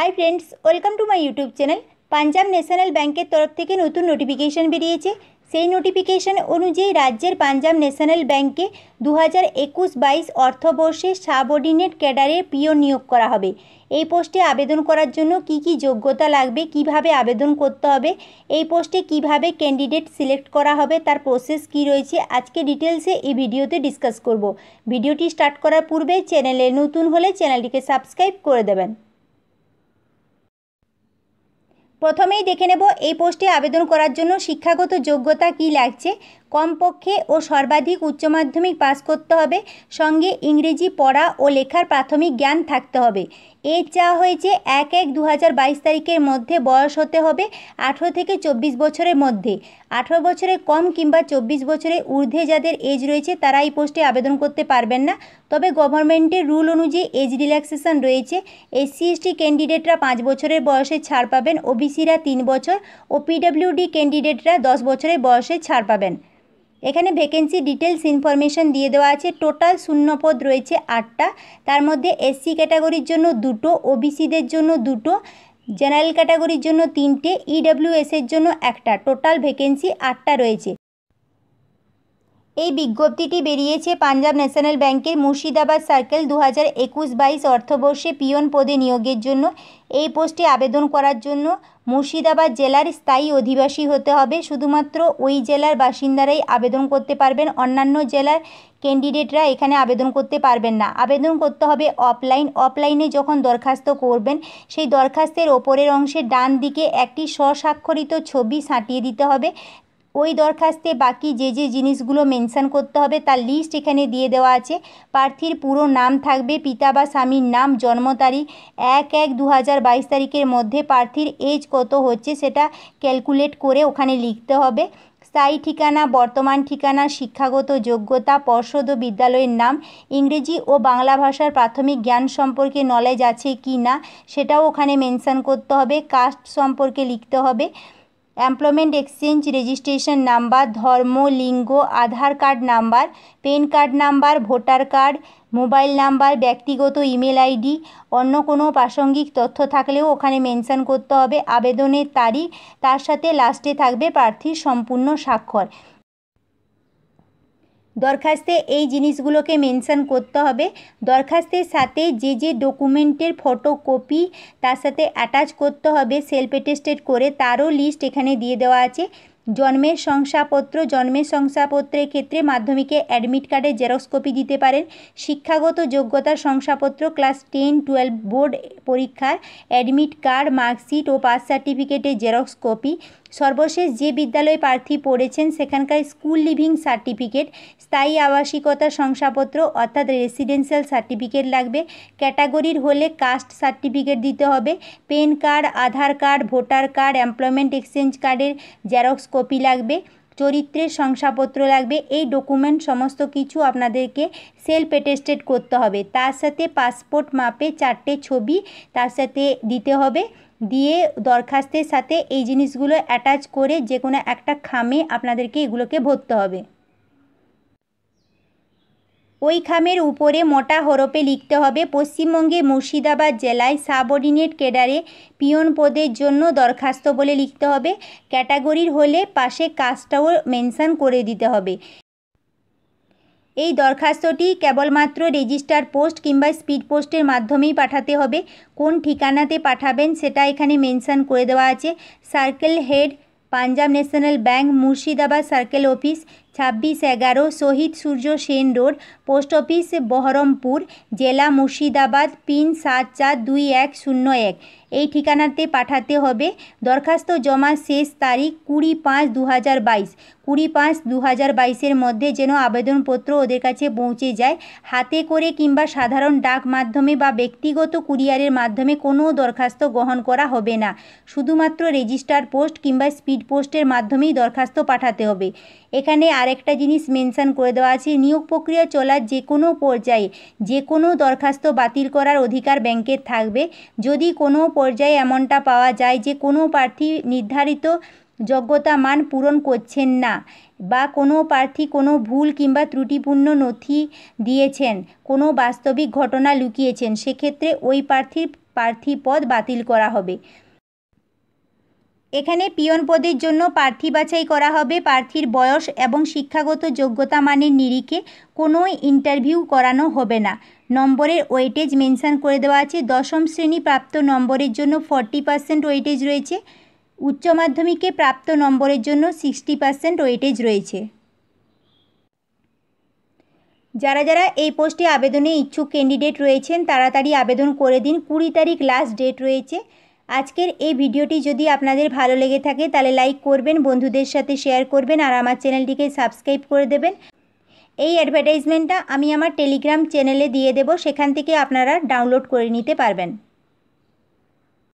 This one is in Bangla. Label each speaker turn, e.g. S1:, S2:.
S1: high friends welcome to my YouTube channel Punjab National ব্যাংকের তরফ থেকে নতুন নোটিফিকেশান বেরিয়েছে সেই নোটিফিকেশন অনুযায়ী রাজ্যের পাঞ্জাব ন্যাশনাল ব্যাংকে দু হাজার একুশ বাইশ অর্থবর্ষে সাবঅর্ডিনেট ক্যাডারের পিও নিয়োগ করা হবে এই পোস্টে আবেদন করার জন্য কি কি যোগ্যতা লাগবে কিভাবে আবেদন করতে হবে এই পোস্টে কিভাবে ক্যান্ডিডেট সিলেক্ট করা হবে তার প্রসেস কি রয়েছে আজকে ডিটেলসে এই ভিডিওতে ডিসকাস করব ভিডিওটি স্টার্ট করার পূর্বে চ্যানেলে নতুন হলে চ্যানেলটিকে সাবস্ক্রাইব করে দেবেন প্রথমেই দেখে নেব এই পোস্টে আবেদন করার জন্য শিক্ষাগত যোগ্যতা কি লাগছে কমপক্ষে ও সর্বাধিক উচ্চ মাধ্যমিক পাস করতে হবে সঙ্গে ইংরেজি পড়া ও লেখার প্রাথমিক জ্ঞান থাকতে হবে এর চাওয়া হয়েছে এক এক দু তারিখের মধ্যে বয়স হতে হবে আঠেরো থেকে চব্বিশ বছরের মধ্যে আঠেরো বছরে কম কিংবা চব্বিশ বছরের ঊর্ধ্বে যাদের এজ রয়েছে তারা এই পোস্টে আবেদন করতে পারবেন না তবে গভর্নমেন্টের রুল অনুযায়ী এজ রিল্যাক্সেশন রয়েছে এসসি এসটি ক্যান্ডিডেটরা পাঁচ বছরের বয়সে ছাড় পাবেন ওবিসিরা তিন বছর ও পিডাব্লিউডি ক্যান্ডিডেটরা দশ বছরের বয়সে ছাড় পাবেন এখানে ভ্যাকেন্সি ডিটেলস ইনফরমেশান দিয়ে দেওয়া আছে টোটাল শূন্যপদ রয়েছে আটটা তার মধ্যে এসসি ক্যাটাগরির জন্য দুটো ওবিসিদের জন্য দুটো জেনারেল ক্যাটাগরির জন্য তিনটে ইডব্লিউএসের e জন্য একটা টোটাল ভ্যাকেন্সি আটটা রয়েছে এই বিজ্ঞপ্তিটি বেরিয়েছে পাঞ্জাব ন্যাশনাল ব্যাংকের মুর্শিদাবাদ সার্কেল দু হাজার একুশ বাইশ অর্থবর্ষে পিয়ন পদে নিয়োগের জন্য এই পোস্টে আবেদন করার জন্য মুর্শিদাবাদ জেলার স্থায়ী অধিবাসী হতে হবে শুধুমাত্র ওই জেলার বাসিন্দারাই আবেদন করতে পারবেন অন্যান্য জেলার ক্যান্ডিডেটরা এখানে আবেদন করতে পারবেন না আবেদন করতে হবে অফলাইন অফলাইনে যখন দরখাস্ত করবেন সেই দরখাস্তের ওপরের অংশে ডান দিকে একটি স্বস্বাক্ষরিত ছবি সাঁটিয়ে দিতে হবে ওই দরখাস্তে বাকি যে যে জিনিসগুলো মেনশান করতে হবে তার লিস্ট এখানে দিয়ে দেওয়া আছে প্রার্থীর পুরো নাম থাকবে পিতা বা স্বামীর নাম জন্ম তারিখ এক এক দু তারিখের মধ্যে প্রার্থীর এজ কত হচ্ছে সেটা ক্যালকুলেট করে ওখানে লিখতে হবে স্থায়ী ঠিকানা বর্তমান ঠিকানা শিক্ষাগত যোগ্যতা পর্ষদ ও বিদ্যালয়ের নাম ইংরেজি ও বাংলা ভাষার প্রাথমিক জ্ঞান সম্পর্কে নলেজ আছে কি না সেটাও ওখানে মেনশান করতে হবে কাস্ট সম্পর্কে লিখতে হবে এমপ্লয়মেন্ট এক্সচেঞ্জ রেজিস্ট্রেশন নাম্বার ধর্ম লিঙ্গ Aadhaar card number PAN card number voter card mobile number ব্যক্তিগত ইমেল আইডি অন্য কোনো প্রাসঙ্গিক তথ্য থাকলেও ওখানে মেনশান করতে হবে আবেদনের তারিখ তার সাথে লাস্টে থাকবে প্রার্থীর সম্পূর্ণ স্বাক্ষর দরখাস্তে এই জিনিসগুলোকে মেনশান করতে হবে দরখাস্তের সাথে যে যে ডকুমেন্টের ফটোকপি তার সাথে অ্যাটাচ করতে হবে সেলফ অ্যাটেস্টেড করে তারও লিস্ট এখানে দিয়ে দেওয়া আছে জন্মের শংসাপত্র জন্মের শংসাপত্রের ক্ষেত্রে মাধ্যমিকে অ্যাডমিট কার্ডে জেরক্স কপি দিতে পারেন শিক্ষাগত যোগ্যতার শংসাপত্র ক্লাস টেন টুয়েলভ বোর্ড পরীক্ষার অ্যাডমিট কার্ড মার্কশিট ও পাস সার্টিফিকেটের জেরক্স কপি সর্বশেষ যে বিদ্যালয়ে প্রার্থী পড়েছেন সেখানকার স্কুল লিভিং সার্টিফিকেট স্থায়ী আবাসিকতা শংসাপত্র অর্থাৎ রেসিডেন্সিয়াল সার্টিফিকেট লাগবে ক্যাটাগরির হলে কাস্ট সার্টিফিকেট দিতে হবে PAN card Aadhaar card voter card employment exchange কার্ডের জেরক্স কপি লাগবে চরিত্রের শংসাপত্র লাগবে এই ডকুমেন্ট সমস্ত কিছু আপনাদেরকে সেলফ অ্যাটেস্টেড করতে হবে তার সাথে পাসপোর্ট মাপে চারটে ছবি তার সাথে দিতে হবে দিয়ে দরখাস্তের সাথে এই জিনিসগুলো অ্যাটাচ করে যে কোনো একটা খামে আপনাদেরকে এগুলোকে ভরতে হবে ওই খামের উপরে মোটা হরপে লিখতে হবে পশ্চিমবঙ্গে মুর্শিদাবাদ জেলায় সাবঅর্ডিনেট ক্যাডারে পিয়ন পদের জন্য দরখাস্ত বলে লিখতে হবে ক্যাটাগরির হলে পাশে কাজটাও মেনশান করে দিতে হবে এই দরখাস্তটি কেবলমাত্র রেজিস্টার পোস্ট কিংবা স্পিড পোস্টের মাধ্যমেই পাঠাতে হবে কোন ঠিকানাতে পাঠাবেন সেটা এখানে মেনশান করে দেওয়া আছে circle head Punjab National bank Murshidabad circle office ছাব্বিশ এগারো Shahid Surya Sen road post office Baharampur জেলা মুর্শিদাবাদ পিন সাত চার দুই এক শূন্য এক এই ঠিকানাতে পাঠাতে হবে দরখাস্ত জমা শেষ তারিখ কুড়ি পাঁচ দু হাজার বাইশ কুড়ি পাঁচ দু হাজার বাইশের মধ্যে যেন আবেদনপত্র ওদের কাছে পৌঁছে যায় হাতে করে কিংবা সাধারণ ডাক মাধ্যমে বা ব্যক্তিগত কুরিয়ারের মাধ্যমে কোনো দরখাস্ত গ্রহণ করা হবে না শুধুমাত্র রেজিস্টার পোস্ট কিংবা স্পিড পোস্টের মাধ্যমেই দরখাস্ত পাঠাতে হবে এখানে আর আরেকটা জিনিস মেনশান করে দেওয়া আছে নিয়োগ প্রক্রিয়া চলার যে কোনো পর্যায়ে যে কোনো দরখাস্ত বাতিল করার অধিকার ব্যাংকের থাকবে যদি কোনো পর্যায়ে এমনটা পাওয়া যায় যে কোনো প্রার্থী নির্ধারিত যোগ্যতা মান পূরণ করছেন না বা কোনো প্রার্থী কোনো ভুল কিংবা ত্রুটিপূর্ণ নথি দিয়েছেন কোনো বাস্তবিক ঘটনা লুকিয়েছেন সেক্ষেত্রে ওই প্রার্থীর প্রার্থী পদ বাতিল করা হবে এখানে পিয়ন পদের জন্য প্রার্থী বাছাই করা হবে প্রার্থীর বয়স এবং শিক্ষাগত যোগ্যতা মানের নিরিখে কোনো ইন্টারভিউ করানো হবে না নম্বরের ওয়েটেজ মেনশান করে দেওয়া আছে দশম শ্রেণী প্রাপ্ত নম্বরের জন্য ফর্টি পার্সেন্ট ওয়েটেজ রয়েছে উচ্চ মাধ্যমিকে প্রাপ্ত নম্বরের জন্য সিক্সটি পার্সেন্ট ওয়েটেজ রয়েছে যারা যারা এই পোস্টে আবেদনে ইচ্ছুক ক্যান্ডিডেট রয়েছেন তাড়াতাড়ি আবেদন করে দিন কুড়ি তারিখ লাস্ট ডেট রয়েছে আজকের এই ভিডিওটি যদি আপনাদের ভালো লেগে থাকে তাহলে লাইক করবেন বন্ধুদের সাথে শেয়ার করবেন আর আমার চ্যানেলটিকে সাবস্ক্রাইব করে দেবেন এই অ্যাডভার্টাইজমেন্টটা আমি আমার টেলিগ্রাম চ্যানেলে দিয়ে দেব সেখান থেকে আপনারা ডাউনলোড করে নিতে পারবেন